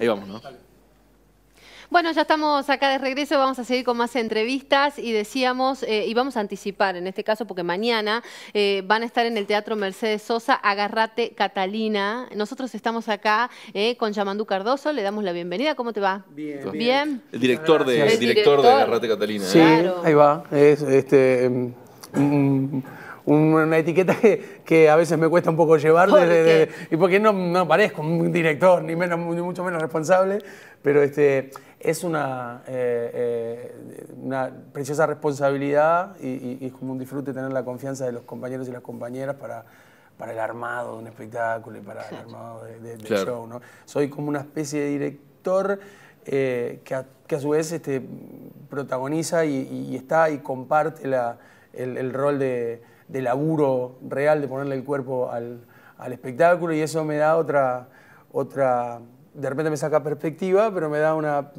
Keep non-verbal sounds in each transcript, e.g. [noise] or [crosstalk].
Ahí vamos, ¿no? Bueno, ya estamos acá de regreso, vamos a seguir con más entrevistas y decíamos, eh, y vamos a anticipar en este caso porque mañana eh, van a estar en el Teatro Mercedes Sosa, Agarrate Catalina. Nosotros estamos acá eh, con Yamandú Cardoso, le damos la bienvenida, ¿cómo te va? Bien. El director de, director, de Agarrate Catalina. Sí, ahí va. Es, este, em, una etiqueta que, a veces me cuesta un poco llevar. y porque no, no, parezco un director, ni, menos, mucho menos responsable, pero este, es una, eh, eh, una preciosa responsabilidad y, es como un disfrute tener la confianza de los compañeros y las compañeras para para el armado de un espectáculo y para el armado de, del show. ¿no? Soy como una especie de director eh, que, a, que, a, su vez este, protagoniza y, está y comparte la, el, rol de, de laburo real, de ponerle el cuerpo al, espectáculo y eso me da otra, otra de repente me saca perspectiva, pero me da una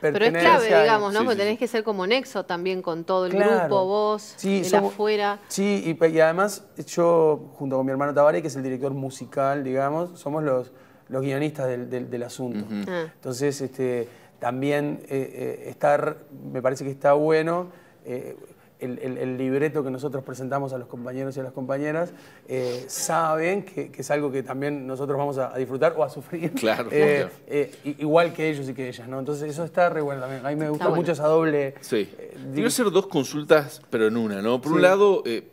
Pero es clave, digamos, ¿no? Porque tenés que ser como nexo también con todo el grupo, vos, de afuera. Sí, y, además yo, junto con mi hermano Tabaré, que es el director musical, digamos, somos los, los guionistas del, asunto. Ah. Entonces, este, también eh, eh, estar, me parece que está bueno eh, el, libreto que nosotros presentamos a los compañeros y a las compañeras, eh, saben que, es algo que también nosotros vamos a, disfrutar o a sufrir. [laughs] Claro, eh, eh, igual que ellos y que ellas, ¿no? Entonces eso está re bueno también. A mí me gusta mucho esa doble... Sí. Quiero hacer dos consultas, pero en una, ¿no? Por un lado, que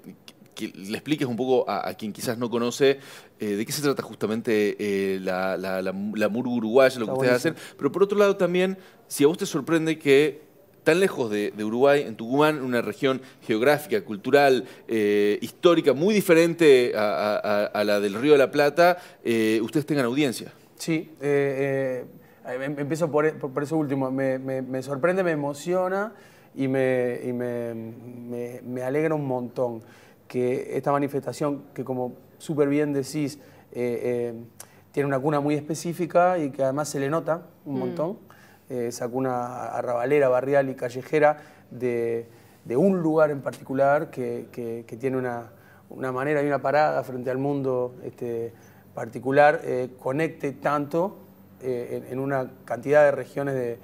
le expliques un poco a, quien quizás no conoce de qué se trata justamente la, la, la, uruguaya, lo que ustedes hacen. Pero por otro lado también, si a vos te sorprende que tan lejos de, Uruguay, en Tucumán, una región geográfica, cultural, eh, histórica, muy diferente a, la del Río de la Plata, eh, ustedes tengan audiencia. Sí, eh, em, empiezo e, por, eso último. Me, sorprende, me emociona y, me, me, alegra un montón que esta manifestación, que como súper bien decís, tiene una cuna muy específica y que además se le nota un mm. montón eh, sacó una arrabalera barrial y callejera de, un lugar en particular que, tiene una, manera y una parada frente al mundo este, particular, eh, conecte tanto eh, en, una cantidad de regiones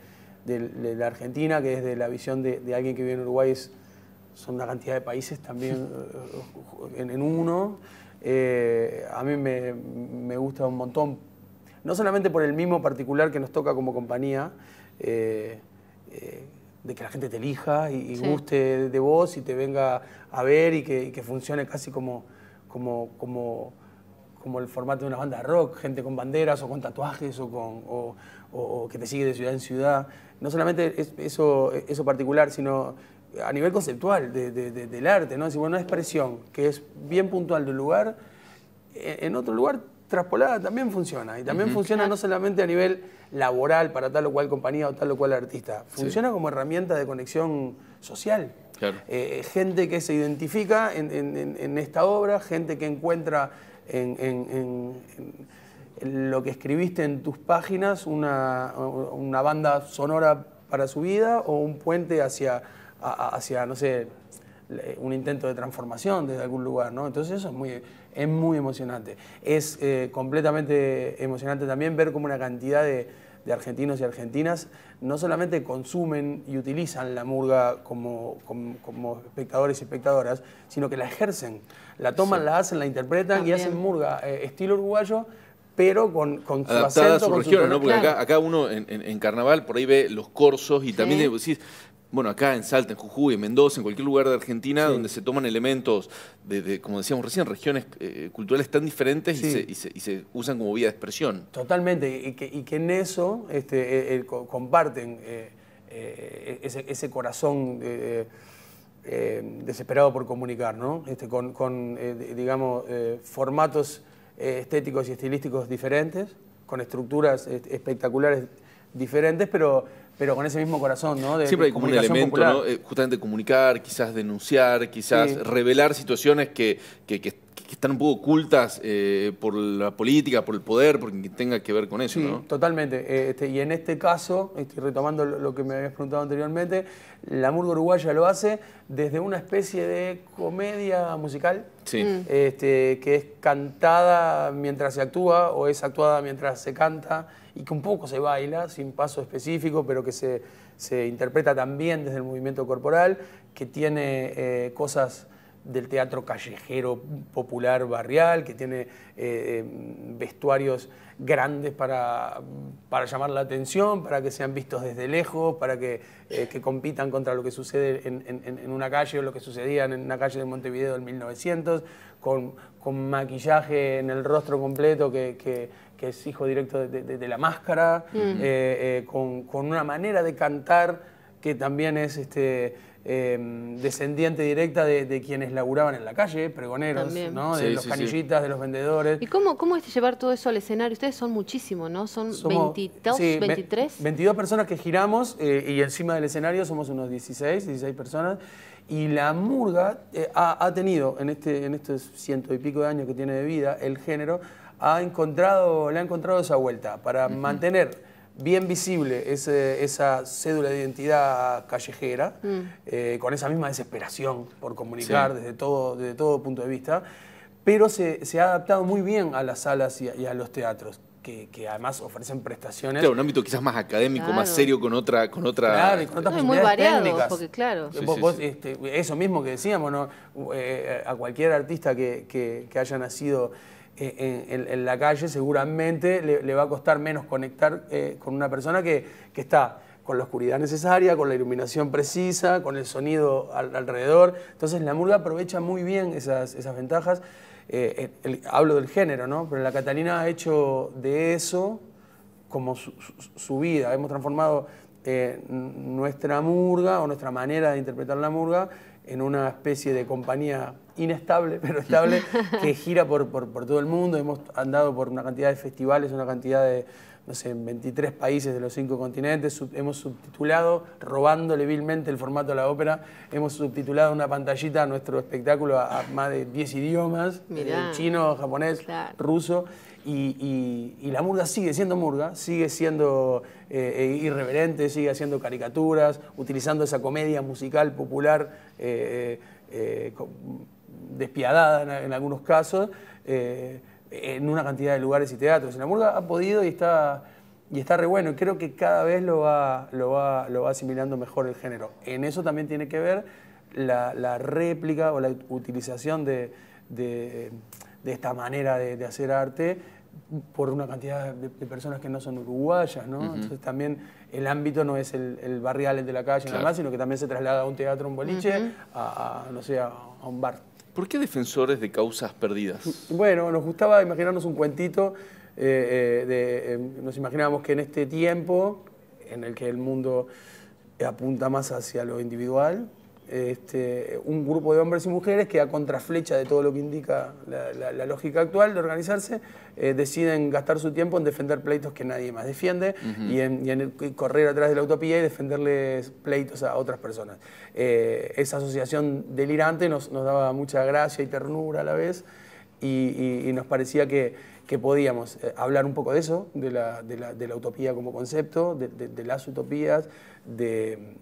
de, la Argentina que desde la visión de, alguien que vive en Uruguay son una cantidad de países también [laughs] en, uno. a mí me, me gusta un montón no solamente por el mismo particular que nos toca como compañía, eh, eh, de que la gente te elija y, guste de vos y te venga a ver y que, funcione casi como, como, como, el formato de una banda de rock, gente con banderas o con tatuajes o, con, o, que te sigue de ciudad en ciudad. No solamente es, eso, eso particular, sino a nivel conceptual del arte, ¿no? Si, bueno, una expresión que es bien puntual de un lugar, e, en otro lugar traspolada también funciona. Y también funciona no solamente a nivel laboral para tal o cual compañía o tal o cual artista. Funciona como herramienta de conexión social. Eh, eh, gente que se identifica en, esta obra, gente que encuentra en, lo que escribiste en tus páginas una, banda sonora para su vida o un puente hacia, hacia no sé, un intento de transformación desde algún lugar, ¿no? Entonces eso es muy, es muy emocionante. Es eh, completamente emocionante también ver cómo una cantidad de, argentinos y argentinas no solamente consumen y utilizan la murga como, como, espectadores y espectadoras, sino que la ejercen, la toman, la hacen, la interpretan y hacen murga eh, estilo uruguayo, pero con, su acento, a su con región, ¿no? Porque acá, uno en, carnaval por ahí ve los corsos y también bueno, acá en Salta, en Jujuy, en Mendoza, en cualquier lugar de Argentina, donde se toman elementos de, como decíamos recién, regiones eh, culturales tan diferentes y, se, usan como vía de expresión. Totalmente, y que, en eso este, eh, eh, comparten ese, corazón desesperado por comunicar, ¿no? Este, con, con digamos, formatos estéticos y estilísticos diferentes, con estructuras este, espectaculares diferentes, pero pero con ese mismo corazón, ¿no? De, Siempre hay como un elemento, ¿no? Eh, justamente comunicar, quizás denunciar, quizás revelar situaciones que, que, que que están un poco ocultas eh, por la política, por el poder, por quien tenga que ver con eso. totalmente. Eh, este, y en este caso, estoy retomando lo que me habías preguntado anteriormente, la murga uruguaya lo hace desde una especie de comedia musical, mm. este, que es cantada mientras se actúa o es actuada mientras se canta y que un poco se baila, sin paso específico, pero que se, interpreta también desde el movimiento corporal, que tiene eh, cosas del teatro callejero popular barrial, que tiene eh, eh, vestuarios grandes para, para, llamar la atención, para que sean vistos desde lejos, para que, eh, compitan contra lo que sucede en, una calle o lo que sucedía en una calle de Montevideo en 1900, con, con maquillaje en el rostro completo que, es hijo directo de, la máscara, mm. con, con, una manera de cantar que también es... Este, Em, descendiente directa de, quienes laburaban en la calle, pregoneros, ¿no? de los canillitas, de los vendedores. ¿Y cómo, cómo es llevar todo eso al escenario? Ustedes son muchísimos, ¿no? Son 22, 23. 22 personas que giramos eh, y encima del escenario somos unos 16, 16 personas. Y la murga eh, ha, tenido, en, este, en estos ciento y pico de años que tiene de vida, el género, ha encontrado, le ha encontrado esa vuelta para mantener bien visible esa cédula de identidad callejera, mm. eh, con esa misma desesperación por comunicar desde, todo, desde todo punto de vista, pero se, ha adaptado muy bien a las salas y a, los teatros. Que, además ofrecen prestaciones. Claro, un ámbito quizás más académico, más serio, con otra. Con otra claro, y con otras muy variado, porque claro. Este, eso mismo que decíamos, ¿no? Eh, a cualquier artista que haya nacido eh, en, la calle seguramente le, va a costar menos conectar eh, con una persona que, está con la oscuridad necesaria, con la iluminación precisa, con el sonido alrededor. Entonces la murga aprovecha muy bien esas, ventajas. Eh, hablo del género, ¿no? Pero la Catalina ha hecho de eso como su, vida. Hemos transformado nuestra murga o nuestra manera de interpretar la murga en una especie de compañía inestable, [laughs] pero estable, que gira por, todo el mundo. Hemos andado por una cantidad de festivales, una cantidad de, no sé, 23 países de los cinco continentes. hemos subtitulado, robándole vilmente el formato de la ópera, hemos subtitulado una pantallita a nuestro espectáculo a, más de 10 idiomas, eh, chino, japonés, ruso. Y, la murga sigue siendo murga, sigue siendo eh, eh, irreverente, sigue haciendo caricaturas, utilizando esa comedia musical popular. Eh, despiadada en, algunos casos, eh, en una cantidad de lugares y teatros. En la murga ha podido y está, y está re bueno. Y creo que cada vez lo va, lo, va, lo va asimilando mejor el género. En eso también tiene que ver la, réplica o la utilización de, esta manera de hacer arte por una cantidad de, personas que no son uruguayas, ¿no? Entonces también el ámbito no es el, barrial, el de la calle nada más, sino que también se traslada a un teatro, un boliche, a, un bar. ¿Por qué defensores de causas perdidas? Bueno, nos gustaba imaginarnos un cuentito, eh, eh, eh, nos imaginábamos que en este tiempo en el que el mundo apunta más hacia lo individual, este, un grupo de hombres y mujeres que a contraflecha de todo lo que indica la, lógica actual de organizarse, eh, deciden gastar su tiempo en defender pleitos que nadie más defiende y, en, correr atrás de la utopía y defenderles pleitos a otras personas. Eh, esa asociación delirante nos, daba mucha gracia y ternura a la vez y, nos parecía que, podíamos eh, hablar un poco de eso, de la, utopía como concepto, de las utopías, de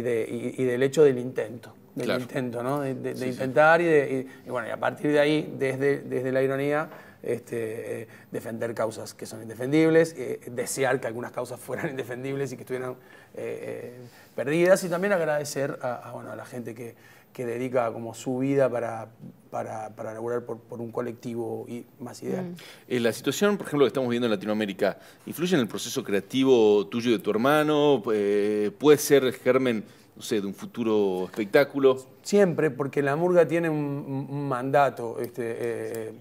y, del hecho del intento. Del intento, ¿no? De, intentar y, bueno, a partir de ahí, desde, desde la ironía, este, eh, defender causas que son indefendibles, eh, desear que algunas causas fueran [laughs] indefendibles y que estuvieran eh, perdidas y también agradecer a, a la gente que que dedica como su vida para, para, para laburar por, un colectivo y más ideal. Mm. Eh, la situación, por ejemplo, que estamos viendo en Latinoamérica, ¿influye en el proceso creativo tuyo y de tu hermano? Eh, ¿Puede ser germen, no sé, de un futuro espectáculo? Siempre, porque la murga tiene un, mandato este, eh,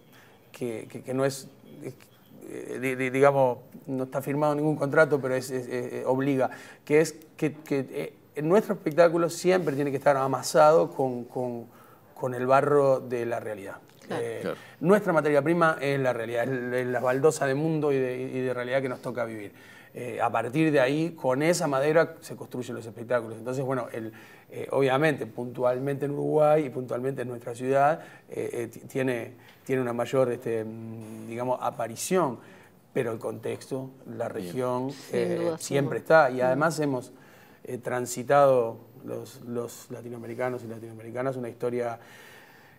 que, no es... digamos, no está firmado ningún contrato, pero obliga, que es que nuestro espectáculo siempre tiene que estar amasado con, el barro de la realidad. Eh, nuestra materia prima es la realidad, es la baldosa de mundo y de, realidad que nos toca vivir. Eh, a partir de ahí, con esa madera se construyen los espectáculos. Entonces, bueno, el, eh, obviamente, puntualmente en Uruguay y puntualmente en nuestra ciudad, tiene, tiene una mayor, este, mm, digamos, aparición, pero el contexto, la región, siempre está. Y además hemos transitado los, latinoamericanos y latinoamericanas, una historia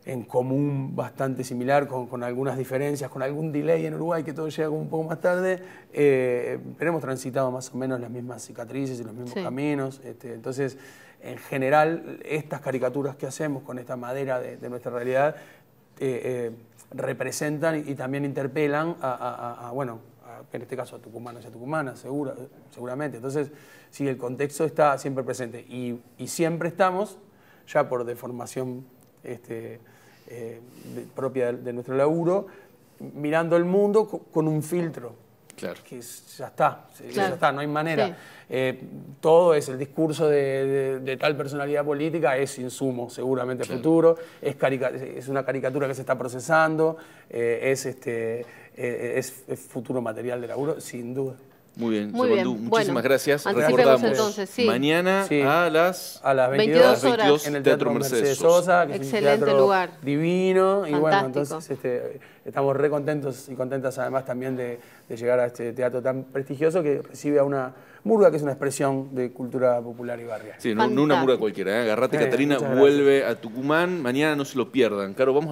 en común bastante similar, con, algunas diferencias, con algún delay en Uruguay que todo llega un poco más tarde, eh, pero hemos transitado más o menos las mismas cicatrices y los mismos caminos. Este, entonces, en general, estas caricaturas que hacemos con esta madera de, nuestra realidad eh, eh, representan y, también interpelan a, a bueno, en este caso a tucumanos y a segura, seguramente. Entonces, sí, el contexto está siempre presente y, siempre estamos, ya por deformación este, eh, propia de, nuestro laburo, mirando el mundo con, un filtro. Claro. Que ya está, ya está, no hay manera. Eh, todo es el discurso de, tal personalidad política, es insumo, seguramente futuro, es, una caricatura que se está procesando, eh, es este, eh, eh, es, futuro material de laburo, sin duda. Muy bien, muchísimas gracias. Recordamos mañana a las, a 22, en el Teatro, Mercedes, Sosa, que es un teatro lugar. divino. Y bueno, entonces este, estamos re contentos y contentas además también de, llegar a este teatro tan prestigioso que recibe a una murga, que es una expresión de cultura popular y barrial. Sí, no, una murga cualquiera. ¿eh? Agarrate, Catarina, vuelve a Tucumán. Mañana no se lo pierdan. Caro, vamos